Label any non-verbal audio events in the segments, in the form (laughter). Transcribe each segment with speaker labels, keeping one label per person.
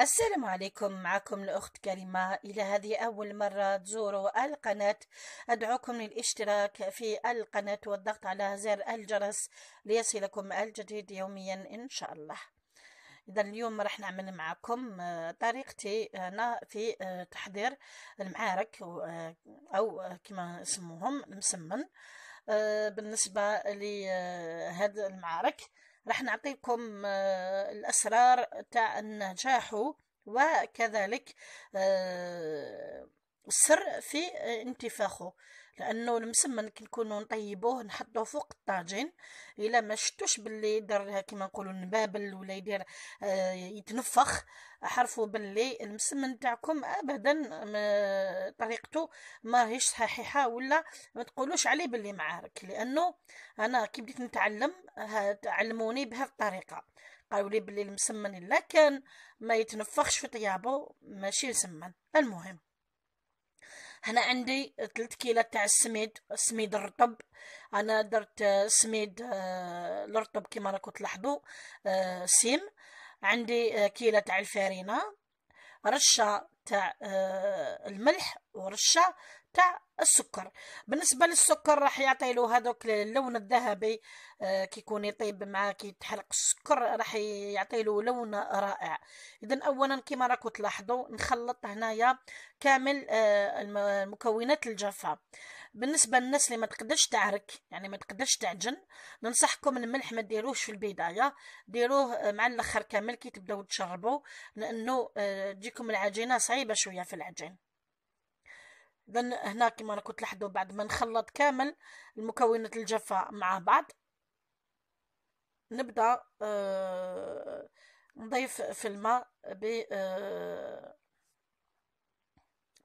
Speaker 1: السلام عليكم معكم الأخت كريمة إلى هذه أول مرة تزوروا القناة أدعوكم للاشتراك في القناة والضغط على زر الجرس ليصلكم الجديد يوميا إن شاء الله إذا اليوم راح نعمل معكم آه، طريقتي أنا في آه، تحضير المعارك آه، أو كما اسموهم المسمن بالنسبة لهذا المعارك راح نعطيكم آه، الأسرار تاع النجاح وكذلك آه، السر في انتفاخه لانه المسمن كنكونوا نطيبوه نحطوه فوق الطاجين الا ما شفتوش باللي دار كيما نقولوا نبابل ولا يدير آه، يتنفخ حرفوا باللي المسمن تاعكم ابدا طريقته ما هيش صحيحه ولا ما تقولوش عليه باللي معارك لانه انا كي بديت نتعلم علموني بهذه الطريقه قالوا لي باللي المسمن الا كان ما يتنفخش في طيابه ماشي مسمن المهم هنا عندي 3 كيلو تاع السميد السميد الرطب انا درت آه، سميد الرطب آه، كما راكم تلاحظوا آه، سيم عندي كيلو تاع الفارينه رشه تاع الملح ورشه تاع السكر بالنسبه للسكر راح يعطي له هذوك اللون الذهبي آه، كي يكون يطيب مع كي تحرق السكر راح يعطي له لون رائع اذا اولا كما راكم تلاحظوا نخلط هنايا كامل آه، المكونات الجافه بالنسبه للناس اللي ما تقدرش تعرك يعني ما تقدرش تعجن ننصحكم الملح ما ديروهش في البدايه ديروه آه، مع الاخر كامل كي تبداو تشربوا لانه تجيكم العجينه صعيبه شويه في العجين اذا هنا كما انا كنت بعد ما نخلط كامل المكونات الجافه مع بعض نبدا آه، نضيف في الماء ب آه،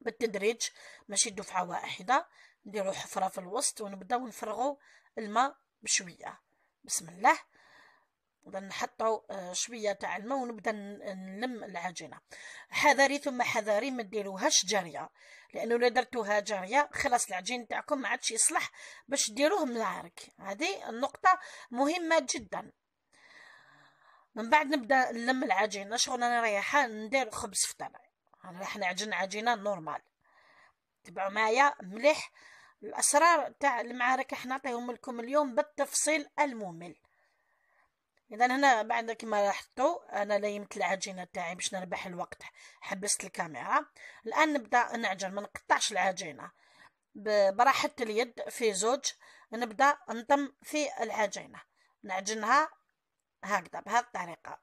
Speaker 1: بالتدريج ماشي دفعه واحده نديرو حفره في الوسط ونبداو نفرغو الماء بشويه بسم الله نبدا نحطو آه، شويه تاع الماء ونبدا نلم العجينه حذري ثم حذري ما ديروهاش جاريه لانه لو درتوها جاريه خلاص العجين تاعكم ما عادش يصلح باش ديروه ملعرك هذه النقطه مهمه جدا من بعد نبدا نلم العجينه شغل انا رايحه ندير خبز فطر انا راح نعجن عجينه نورمال تبعوا معايا مليح الاسرار تاع المعارك راح نعطيهم لكم اليوم بالتفصيل الممل اذا هنا بعد كما لاحظتوا انا ليمت العجينه تاعي باش نربح الوقت حبست الكاميرا الان نبدا نعجن ما نقطعش العجينه براحه اليد في زوج نبدا نطم في العجينه نعجنها هكذا بهذه الطريقه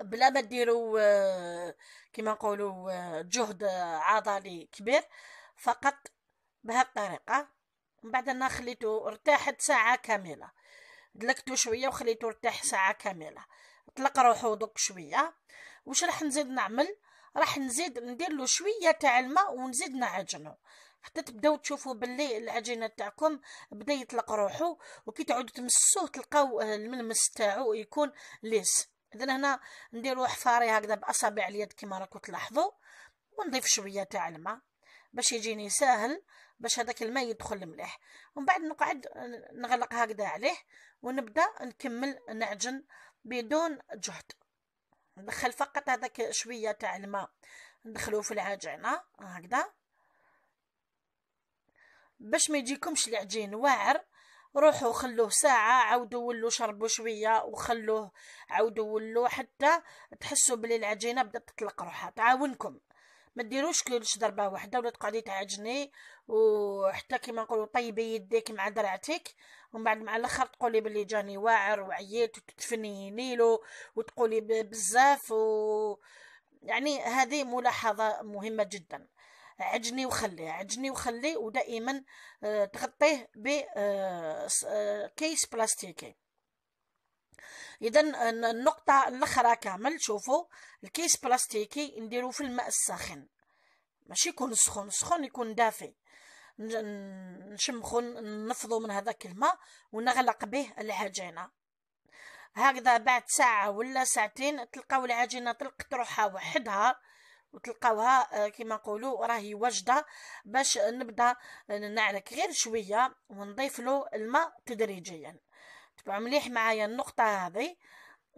Speaker 1: بلا ما ديروا آه، كما نقولوا آه، جهد عضلي كبير فقط بهذه الطريقه من بعد انا خليته ارتاحت ساعه كامله دلكتو شويه وخليته يرتاح ساعه كامله طلق روحو دوك شويه واش راح نزيد نعمل راح نزيد ندير له شويه تاع الماء ونزيد نعجنه حتى تبداو تشوفوا باللي العجينه تاعكم بدا يطلق روحو وكي تعودوا تمسوه تلقاو آه، الملمس تاعو يكون ليس اذا هنا نديرو حفاري هكذا باصابع اليد كما راكم تلاحظوا ونضيف شويه تاع الماء باش يجيني ساهل باش هذاك الماء يدخل مليح ومن بعد نقعد نغلق هكذا عليه ونبدا نكمل نعجن بدون جهد ندخل فقط هذاك شويه تاع الماء ندخلوه في العجينه هكذا باش ما يجيكمش العجين واعر روحوا خلوه ساعة عاودوا ولوا شربوا شوية وخلوه عاودوا ولوا حتى تحسوا بلي العجينة بدات تطلق روحها تعاونكم ما ديروش كلش ضربه واحده ولا تقعدي تعجني وحتى كيما نقولوا طيبي يديك مع درعتك ومن بعد مع الاخر تقولي بلي جاني واعر وعييت وتدفني نيلو وتقولي بزاف و يعني هذه ملاحظه مهمه جدا عجني وخلي عجني وخلي ودائما آه، تغطيه بكيس آه، آه، بلاستيكي اذا النقطه الاخرى كامل شوفوا الكيس بلاستيكي نديرو في الماء الساخن ماشي يكون سخون سخون يكون دافي نشمخو نفضو من هذاك الماء ونغلق به العجينه هكذا بعد ساعه ولا ساعتين تلقاو العجينه طلقت روحها وحدها وتلقاوها آه، كما نقولوا راهي واجده باش نبدا نعرك غير شويه ونضيف له الماء تدريجيا تبع مليح معايا النقطة هذه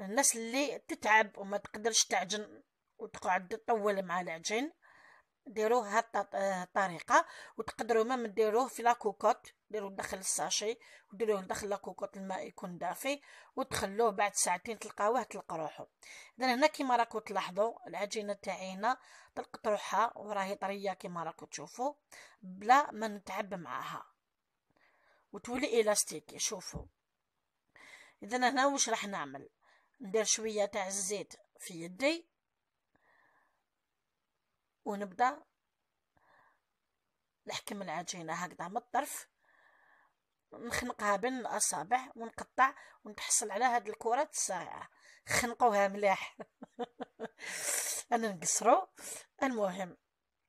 Speaker 1: الناس اللي تتعب وما تقدرش تعجن وتقعد تطول مع العجين ديروه هاد الطريقة وتقدروا مام ديروه في لاكوكوت ديروه داخل الساشي وديروه داخل لاكوكوت الماء يكون دافي وتخلوه بعد ساعتين تلقاوه تلقى روحو اذا هنا كيما راكو تلاحظوا العجينة تاعينا طلقت روحها وراهي طرية كيما راكو تشوفوا بلا ما نتعب معاها وتولي الاستيكي شوفوا إذن هنا واش راح نعمل ندير شويه تاع الزيت في يدي ونبدا نحكم العجينه هكذا من الطرف نخنقها بين الاصابع ونقطع ونتحصل على هاد الكرات الساعه خنقوها ملاح (laughs) انا نقصرو المهم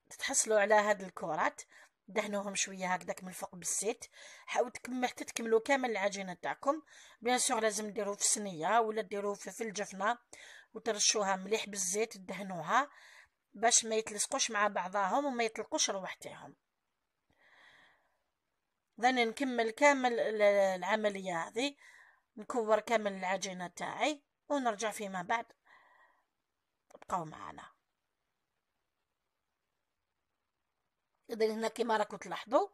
Speaker 1: تتحصلوا على هاد الكرات دهنوهم شويه هكذاك من الفوق بالزيت حاول تكمل حتى تكملوا كامل العجينه تاعكم بيان سور لازم ديروه في صينيه ولا ديروه في الجفنه وترشوها مليح بالزيت دهنوها باش ما يتلصقوش مع بعضاهم وما يطلقوش روحتهم ذاني نكمل كامل العمليه هذه نكور كامل العجينه تاعي ونرجع فيما بعد بقاو معنا اذا هنا كما راكم تلاحظوا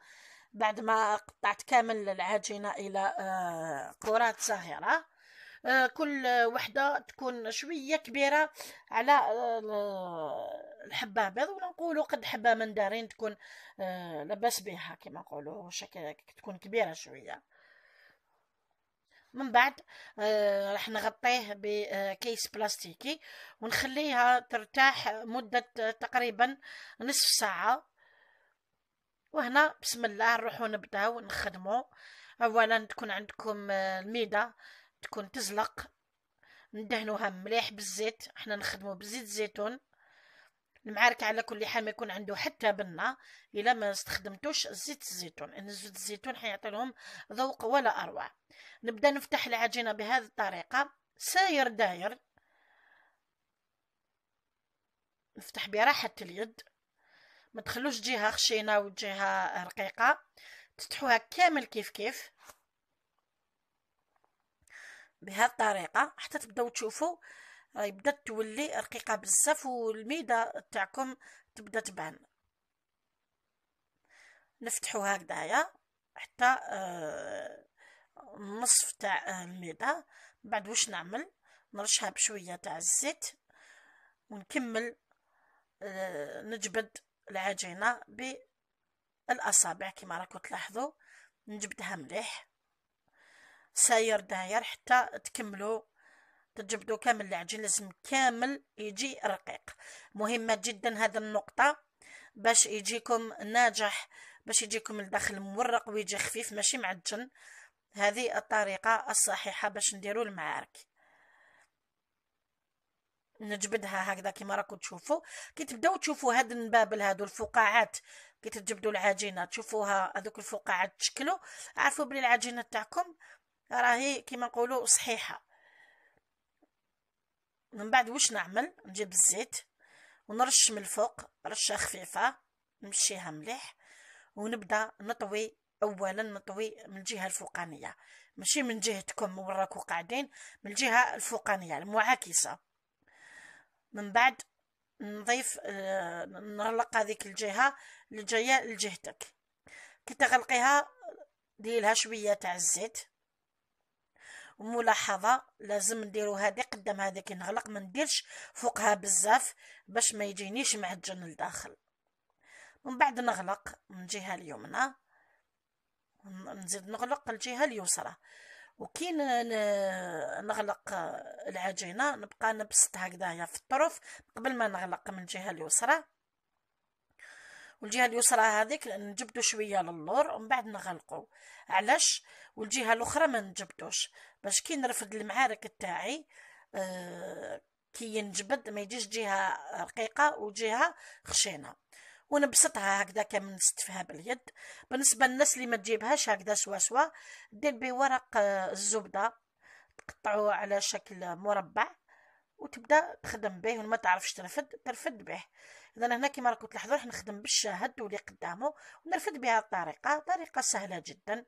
Speaker 1: بعد ما قطعت كامل العجينه الى آه، كرات صغيره آه، كل وحده تكون شويه كبيره على آه، الحبه بيض ولا نقولوا قد حبه مندارين تكون لاباس بها كما نقولوا شكل تكون كبيره شويه من بعد راح نغطيه بكيس بلاستيكي ونخليها ترتاح مده تقريبا نصف ساعه وهنا بسم الله نروحو نبداو نخدمو اولا تكون عندكم آه، الميده تكون تزلق ندهنوها مليح بالزيت احنا نخدمو بزيت الزيتون المعارك على كل حال ما يكون عنده حتى بنه الا ما استخدمتوش زيت الزيتون ان زيت الزيتون حيعطي لهم ذوق ولا اروع نبدا نفتح العجينه بهذه الطريقه ساير داير نفتح براحه اليد ما تخلوش جهه خشينه وجهه رقيقه تفتحوها كامل كيف كيف بهذه الطريقه حتى تبداو تشوفوا راهي بدات تولي رقيقه بزاف والميده تاعكم تبدا تبان نفتحو هكذايا حتى آه، النصف تاع الميده من بعد واش نعمل نرشها بشويه تاع الزيت ونكمل آه، نجبد العجينه بالاصابع كما راكم تلاحظوا نجبدها مليح ساير داير حتى تكملوا تجبدوا كامل العجين لازم كامل يجي رقيق مهمه جدا هذه النقطه باش يجيكم ناجح باش يجيكم الداخل مورق ويجي خفيف ماشي معجن هذه الطريقه الصحيحه باش نديروا المعارك نجبدها هكذا كما راكم تشوفوا كي تبداو تشوفوا هاد النبابل هادو الفقاعات كي تجبدوا العجينه تشوفوها هذوك الفقاعات تشكلوا عرفوا بلي العجينه تاعكم راهي كما نقولوا صحيحه من بعد واش نعمل نجيب الزيت ونرش من الفوق رشه خفيفه نمشيها مليح ونبدا نطوي اولا نطوي من الجهه الفوقانيه ماشي من جهتكم وراكم قاعدين من الجهه الفوقانيه المعاكسه من بعد نضيف آه، نغلق هذيك الجهة اللي جاية لجهتك كي تغلقيها ديرلها شوية تاع الزيت ملاحظه لازم نديرو هذه قدام هذيك نغلق ما نديرش فوقها بزاف باش ما يجينيش معجن لداخل من بعد نغلق من الجهه اليمنى نزيد نغلق الجهه اليسرى وكي نغلق العجينه نبقى نبسط هكذايا في الطرف قبل ما نغلق من الجهه اليسرى والجهه اليسرى هذيك نجبدو شويه للور ومن بعد نغلقو علاش والجهه الاخرى ما نجبدوش باش كي نرفد المعارك تاعي آه كي ينجبد ما يجيش جهه رقيقه وجهه خشينه ونبسطها هكذا كامل نستفها باليد بالنسبه للناس اللي ما تجيبهاش هكذا سوا سوا دير ورق آه، الزبده تقطعو على شكل مربع وتبدا تخدم به وما تعرفش ترفد ترفد به اذا هنا كما راكم تلاحظوا راح نخدم بالشاهد واللي قدامه ونرفد بها الطريقه طريقه سهله جدا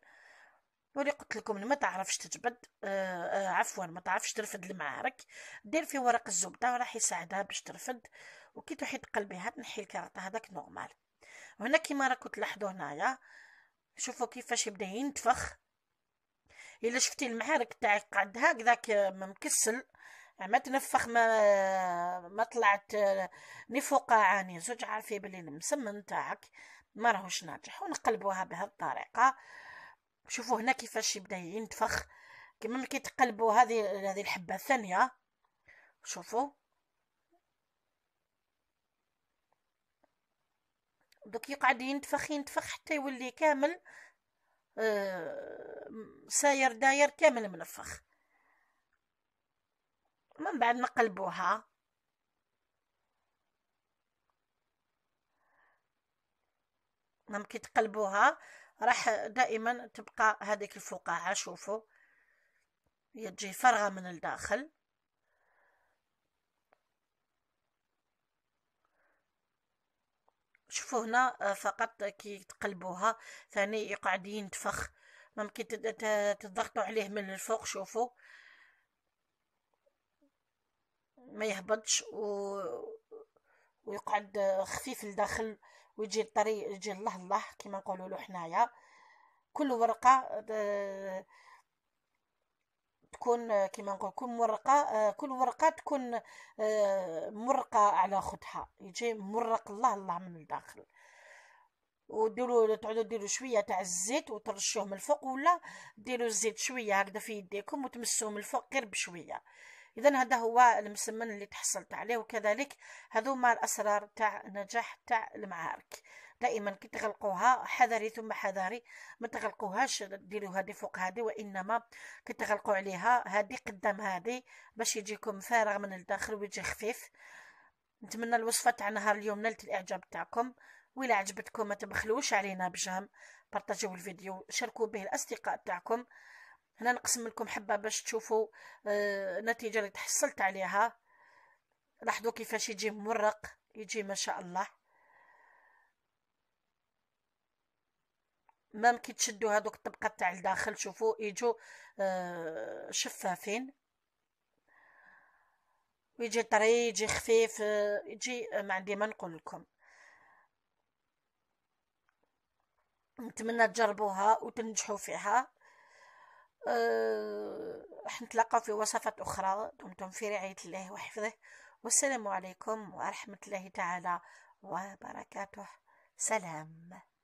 Speaker 1: واللي قلت لكم ما تعرفش تجبد آه آه عفوا ما تعرفش ترفد المعارك دير في ورق الزبده وراح يساعدها باش ترفد وكي تحيد هاد تنحي الكارطة هذاك نورمال وهنا كيما راكم تلاحظوا هنايا شوفوا كيفاش يبدا ينتفخ الا شفتي المعارك تاعك قعد هكذاك مكسل ما تنفخ ما ما طلعت ني فوق زوج عارفين بلي المسمن تاعك ما راهوش ناجح ونقلبوها بهذه الطريقه شوفوا هنا كيفاش يبدا ينتفخ كيما كي تقلبوا هذه هذه الحبه الثانيه شوفوا دوك يقعد ينتفخ ينتفخ حتى يولي كامل آه، ساير داير كامل منفخ من بعد نقلبوها لما كي تقلبوها راح دائما تبقى هذيك الفقاعه شوفوا هي تجي فرغه من الداخل شوفوا هنا آه، فقط كي تقلبوها ثاني يقعد ينتفخ ممكن تضغطوا عليه من الفوق شوفوا ما يهبطش و... ويقعد خفيف لداخل ويجي الطري يجي الله الله كما نقولوا له حنايا كل ورقه تكون كما نقول كل مرقه كل ورقه تكون آه، مرقه على خدها يجي مرق الله الله من الداخل وديروا تعودوا ديروا شويه تاع الزيت وترشوه من الفوق ولا ديروا الزيت شويه هكذا في يديكم وتمسوه من الفوق غير بشويه اذا هذا هو المسمن اللي تحصلت عليه وكذلك هذو هما الاسرار تاع نجاح تاع المعارك دائما كي تغلقوها حذري ثم حذري ما تغلقوهاش ديروا هذه فوق هذه وانما كي تغلقوا عليها هذه قدام هذه باش يجيكم فارغ من الداخل ويجي خفيف نتمنى الوصفه تاع نهار اليوم نالت الاعجاب تاعكم وإلا عجبتكم ما تبخلوش علينا بجام بارطاجيو الفيديو شاركوا به الاصدقاء تاعكم هنا نقسم لكم حبه باش تشوفوا النتيجه آه، اللي تحصلت عليها لاحظوا كيفاش يجي مورق يجي ما شاء الله مام كي تشدو هذوك الطبقات تاع الداخل شوفوا يجوا آه، شفافين ويجي طري يجي خفيف آه، يجي آه، ما عندي ما نقول لكم نتمنى تجربوها وتنجحوا فيها راح نتلاقاو في وصفات أخرى دمتم في رعاية الله وحفظه والسلام عليكم ورحمة الله تعالى وبركاته سلام